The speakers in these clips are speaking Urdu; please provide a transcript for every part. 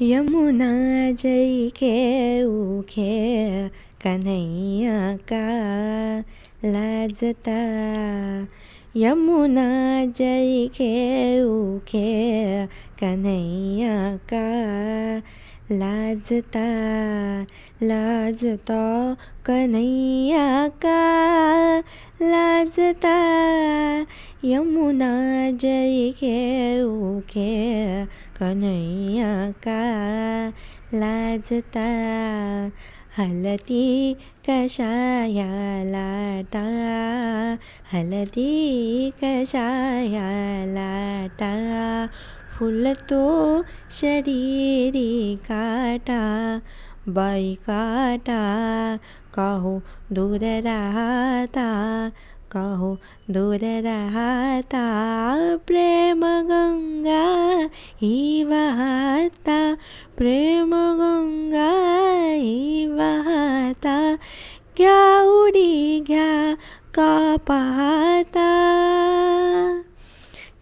یمنا جئی کے اوکھے کنہیا کا لازتا یمنا جئی کے اوکھے کنہیا کا لازتا لازتا کنہیا کا لازتا یمنا جئی کے اوکھے کنیا کا لاجتا ہلتی کشایا لاٹا ہلتی کشایا لاٹا پھول تو شریری کاٹا بائی کاٹا کہو دور رہا کہو دور رہا تھا پریم گنگا گا ہی بہت کیا اڑی گیا کا پاتا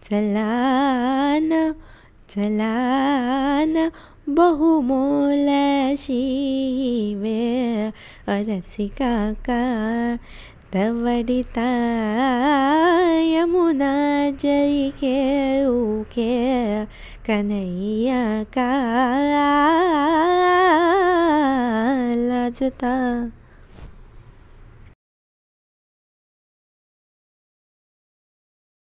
چلان چلان بہ مول سیوے اور رسکا کا د کنیا کا کالجتا